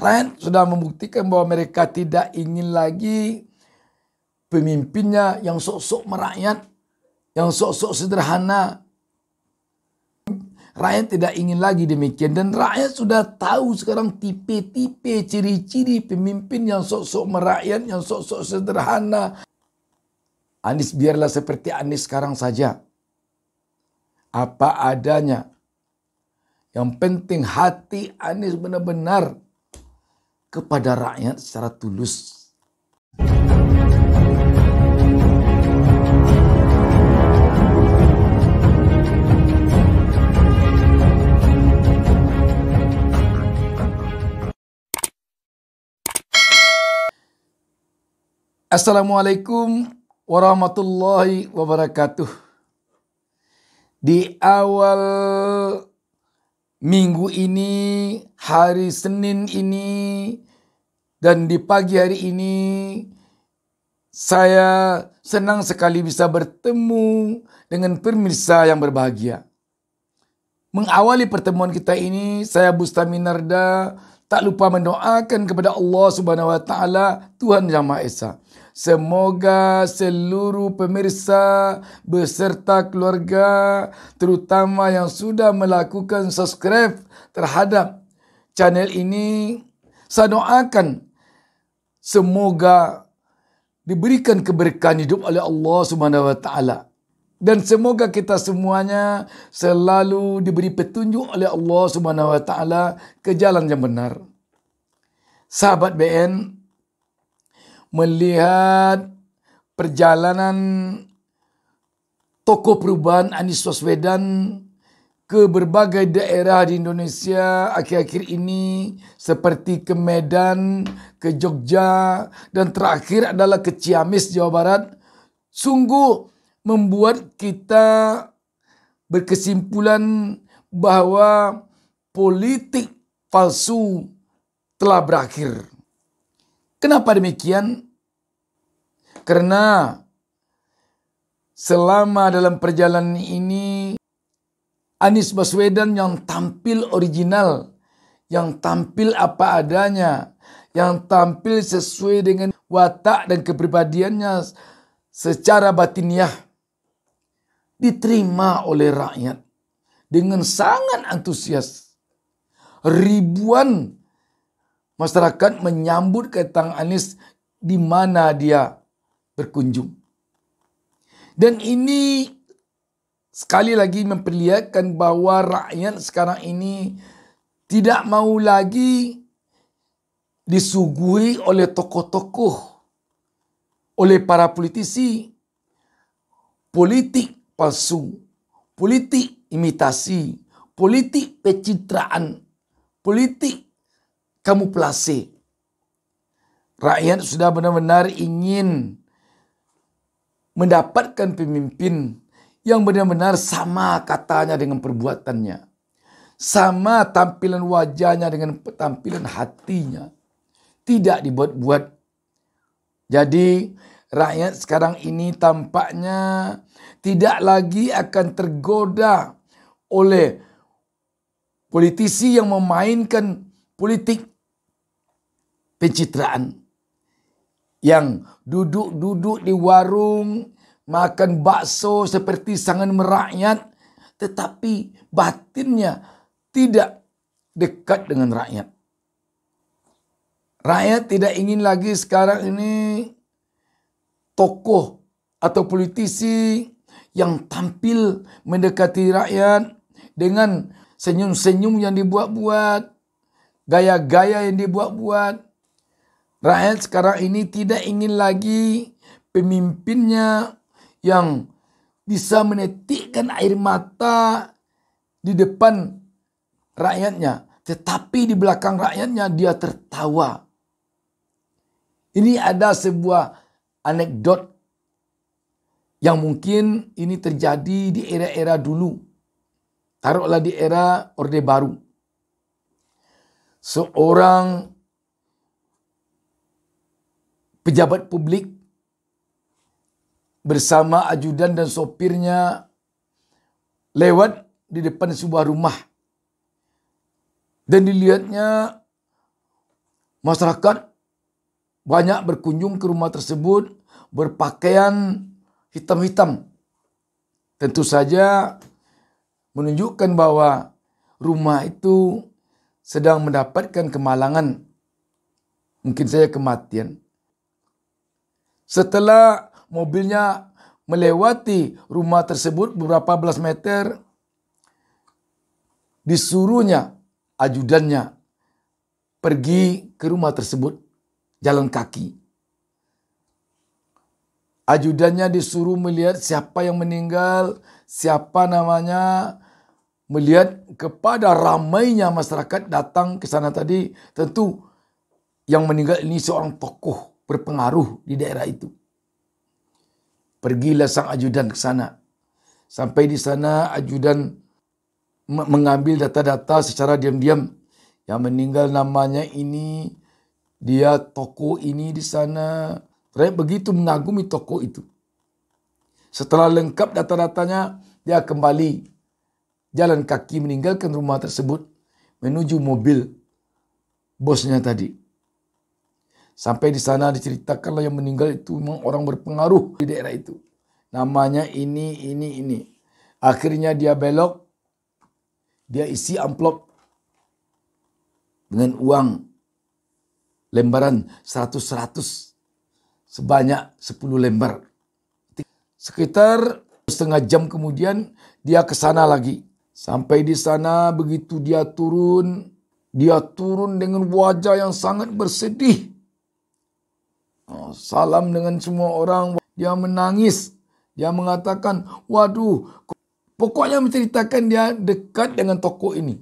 Rakyat sudah membuktikan bahwa mereka tidak ingin lagi pemimpinnya yang sok-sok merakyat, yang sok-sok sederhana. Rakyat tidak ingin lagi demikian dan rakyat sudah tahu sekarang tipe-tipe ciri-ciri pemimpin yang sok-sok merakyat, yang sok-sok sederhana. Anies biarlah seperti Anies sekarang saja. Apa adanya. Yang penting hati Anies benar-benar kepada rakyat secara tulus. Assalamualaikum warahmatullahi wabarakatuh. Di awal minggu ini, hari Senin ini, dan di pagi hari ini, saya senang sekali bisa bertemu dengan pemirsa yang berbahagia. Mengawali pertemuan kita ini, saya Bustami Narda tak lupa mendoakan kepada Allah Subhanahu wa taala, Tuhan Yang Maha Esa. Semoga seluruh pemirsa beserta keluarga terutama yang sudah melakukan subscribe terhadap channel ini saya doakan semoga diberikan keberkahan hidup oleh Allah Subhanahu wa taala dan semoga kita semuanya selalu diberi petunjuk oleh Allah Subhanahu wa taala ke jalan yang benar. Sahabat BN, melihat perjalanan tokoh perubahan Anies Baswedan ke berbagai daerah di Indonesia akhir-akhir ini seperti ke Medan, ke Jogja dan terakhir adalah ke Ciamis Jawa Barat sungguh membuat kita berkesimpulan bahwa politik palsu telah berakhir. Kenapa demikian? Karena selama dalam perjalanan ini Anies Baswedan yang tampil original, yang tampil apa adanya, yang tampil sesuai dengan watak dan kepribadiannya secara batiniah diterima oleh rakyat dengan sangat antusias. Ribuan Masyarakat menyambut ketang Anis di mana dia berkunjung. Dan ini sekali lagi memperlihatkan bahwa rakyat sekarang ini tidak mau lagi disuguhi oleh tokoh-tokoh, oleh para politisi, politik palsu, politik imitasi, politik pencitraan, politik kamu kamuflase. Rakyat sudah benar-benar ingin mendapatkan pemimpin yang benar-benar sama katanya dengan perbuatannya. Sama tampilan wajahnya dengan tampilan hatinya. Tidak dibuat-buat. Jadi rakyat sekarang ini tampaknya tidak lagi akan tergoda oleh politisi yang memainkan politik pencitraan yang duduk-duduk di warung makan bakso seperti sangat merakyat tetapi batinnya tidak dekat dengan rakyat. Rakyat tidak ingin lagi sekarang ini tokoh atau politisi yang tampil mendekati rakyat dengan senyum-senyum yang dibuat-buat, gaya-gaya yang dibuat-buat. Rakyat sekarang ini tidak ingin lagi pemimpinnya yang bisa menetikkan air mata di depan rakyatnya. Tetapi di belakang rakyatnya dia tertawa. Ini ada sebuah anekdot yang mungkin ini terjadi di era-era dulu. Taruhlah di era Orde Baru seorang pejabat publik bersama ajudan dan sopirnya lewat di depan sebuah rumah dan dilihatnya masyarakat banyak berkunjung ke rumah tersebut berpakaian hitam-hitam tentu saja menunjukkan bahwa rumah itu sedang mendapatkan kemalangan, mungkin saya kematian. Setelah mobilnya melewati rumah tersebut beberapa belas meter, disuruhnya ajudannya pergi ke rumah tersebut jalan kaki. Ajudannya disuruh melihat siapa yang meninggal, siapa namanya, melihat kepada ramainya masyarakat datang ke sana tadi, tentu yang meninggal ini seorang tokoh berpengaruh di daerah itu. Pergilah sang ajudan ke sana. Sampai di sana ajudan mengambil data-data secara diam-diam. Yang meninggal namanya ini, dia tokoh ini di sana. Rakyat begitu mengagumi tokoh itu. Setelah lengkap data-datanya, dia kembali jalan kaki meninggalkan rumah tersebut menuju mobil bosnya tadi. Sampai di sana diceritakanlah yang meninggal itu memang orang berpengaruh di daerah itu. Namanya ini, ini, ini. Akhirnya dia belok, dia isi amplop dengan uang lembaran 100-100 sebanyak 10 lembar. Sekitar setengah jam kemudian dia ke sana lagi. Sampai di sana begitu dia turun, dia turun dengan wajah yang sangat bersedih. Oh, salam dengan semua orang, dia menangis. Dia mengatakan, waduh, pokoknya menceritakan dia dekat dengan toko ini.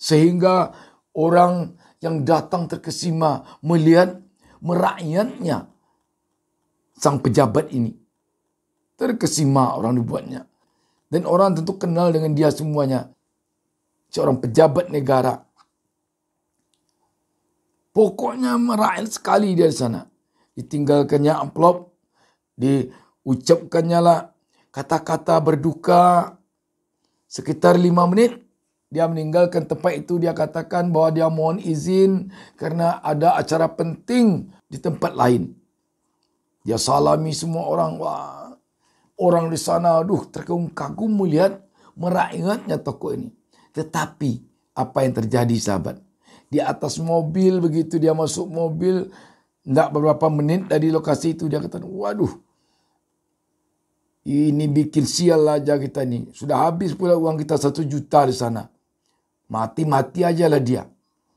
Sehingga orang yang datang terkesima melihat merakyatnya sang pejabat ini. Terkesima orang dibuatnya. Dan orang tentu kenal dengan dia semuanya. Seorang pejabat negara. Pokoknya merail sekali dia di sana. Ditinggalkannya amplop. Diucapkannya lah kata-kata berduka. Sekitar lima menit dia meninggalkan tempat itu dia katakan bahwa dia mohon izin karena ada acara penting di tempat lain. Dia salami semua orang. Wah, Orang di sana, aduh terkagum-kagum melihat meraingatnya toko ini. Tetapi apa yang terjadi sahabat? Di atas mobil begitu dia masuk mobil, tidak beberapa menit dari lokasi itu dia kata, waduh ini bikin sial aja kita ini. Sudah habis pula uang kita satu juta di sana. Mati-mati aja lah dia.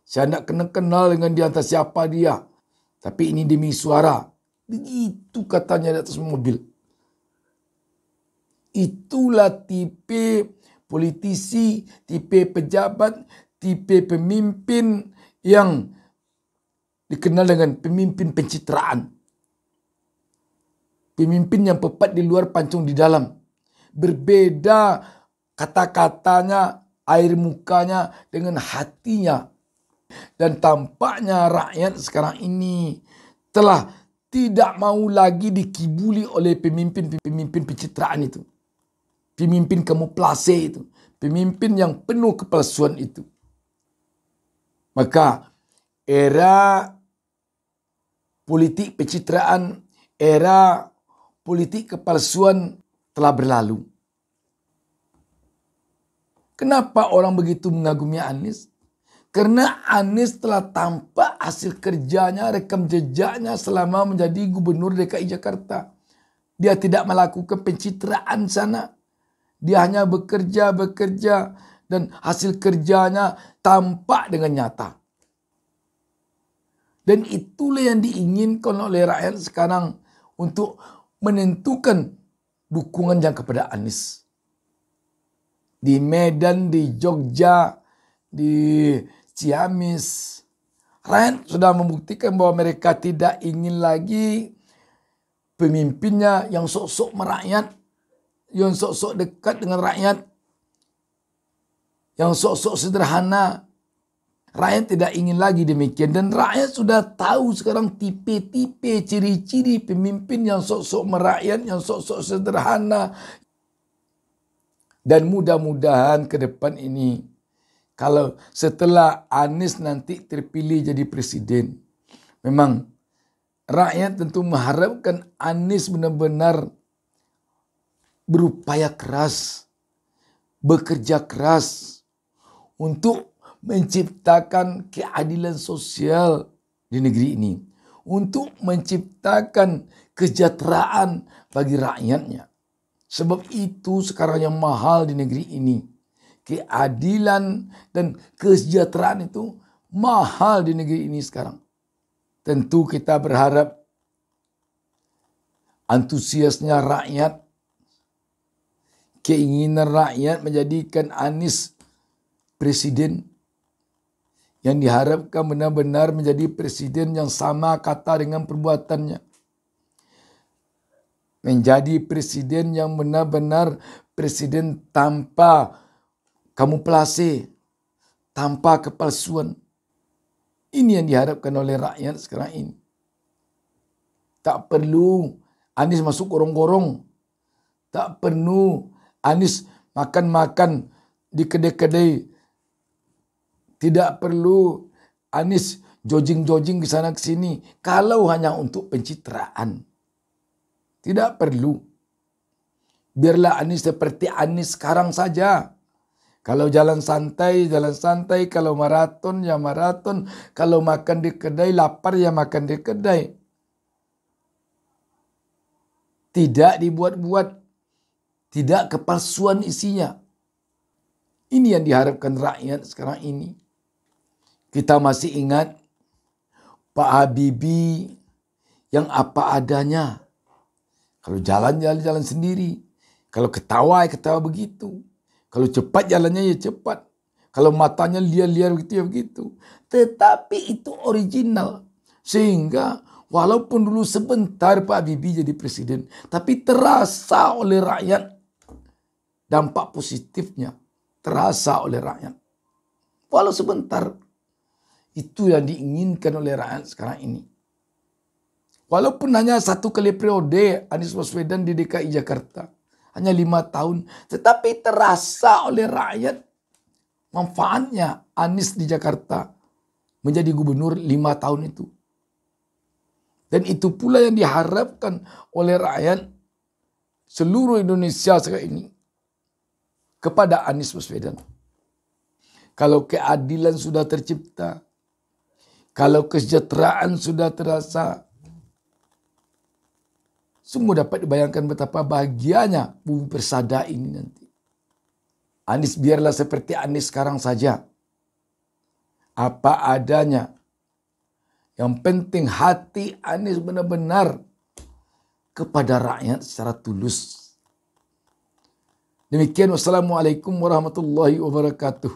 Saya nak kena kenal dengan dia atas siapa dia. Tapi ini demi suara. Begitu katanya di atas mobil. Itulah tipe politisi, tipe pejabat, tipe pemimpin yang dikenal dengan pemimpin pencitraan. Pemimpin yang pepat di luar pancung di dalam. Berbeda kata-katanya, air mukanya dengan hatinya. Dan tampaknya rakyat sekarang ini telah tidak mau lagi dikibuli oleh pemimpin-pemimpin pencitraan itu. Pemimpin kamu plase itu. Pemimpin yang penuh kepalsuan itu. Maka era politik pencitraan, era politik kepalsuan telah berlalu. Kenapa orang begitu mengagumi Anies? Karena Anies telah tampak hasil kerjanya, rekam jejaknya selama menjadi gubernur DKI Jakarta. Dia tidak melakukan pencitraan sana. Dia hanya bekerja, bekerja, dan hasil kerjanya tampak dengan nyata. Dan itulah yang diinginkan oleh rakyat sekarang untuk menentukan dukungan yang kepada Anies. Di Medan, di Jogja, di Ciamis, rakyat sudah membuktikan bahwa mereka tidak ingin lagi pemimpinnya yang sok-sok merakyat yang sok-sok dekat dengan rakyat, yang sok-sok sederhana, rakyat tidak ingin lagi demikian. Dan rakyat sudah tahu sekarang tipe-tipe, ciri-ciri pemimpin yang sok-sok merakyat, yang sok-sok sederhana. Dan mudah-mudahan ke depan ini, kalau setelah Anies nanti terpilih jadi presiden, memang rakyat tentu mengharapkan Anies benar-benar berupaya keras, bekerja keras untuk menciptakan keadilan sosial di negeri ini, untuk menciptakan kesejahteraan bagi rakyatnya. Sebab itu sekarang yang mahal di negeri ini. Keadilan dan kesejahteraan itu mahal di negeri ini sekarang. Tentu kita berharap antusiasnya rakyat keinginan rakyat menjadikan Anis presiden yang diharapkan benar-benar menjadi presiden yang sama kata dengan perbuatannya. Menjadi presiden yang benar-benar presiden tanpa kamuflase, tanpa kepalsuan. Ini yang diharapkan oleh rakyat sekarang ini. Tak perlu Anies masuk gorong-gorong. Tak perlu Anis makan-makan di kedai-kedai. Tidak perlu Anis jojing-jojing ke sana ke sini kalau hanya untuk pencitraan. Tidak perlu. Biarlah Anis seperti Anis sekarang saja. Kalau jalan santai, jalan santai. Kalau maraton, ya maraton. Kalau makan di kedai, lapar, ya makan di kedai. Tidak dibuat-buat tidak kepalsuan isinya. Ini yang diharapkan rakyat sekarang ini. Kita masih ingat Pak Habibie yang apa adanya. Kalau jalan jalan-jalan sendiri, kalau ketawa ya ketawa begitu. Kalau cepat jalannya ya cepat. Kalau matanya liar-liar begitu ya begitu. Tetapi itu original. Sehingga walaupun dulu sebentar Pak Habibie jadi presiden, tapi terasa oleh rakyat dampak positifnya terasa oleh rakyat. Walau sebentar, itu yang diinginkan oleh rakyat sekarang ini. Walaupun hanya satu kali periode Anies Baswedan di DKI Jakarta, hanya lima tahun, tetapi terasa oleh rakyat manfaatnya Anies di Jakarta menjadi gubernur lima tahun itu. Dan itu pula yang diharapkan oleh rakyat seluruh Indonesia sekarang ini kepada Anies Baswedan. Kalau keadilan sudah tercipta, kalau kesejahteraan sudah terasa, semua dapat dibayangkan betapa bahagianya bumi persada ini nanti. Anies biarlah seperti Anies sekarang saja. Apa adanya. Yang penting hati Anies benar-benar kepada rakyat secara tulus. Demikian wassalamualaikum warahmatullahi wabarakatuh.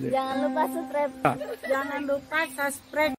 Jangan lupa subscribe. Jangan lupa subscribe.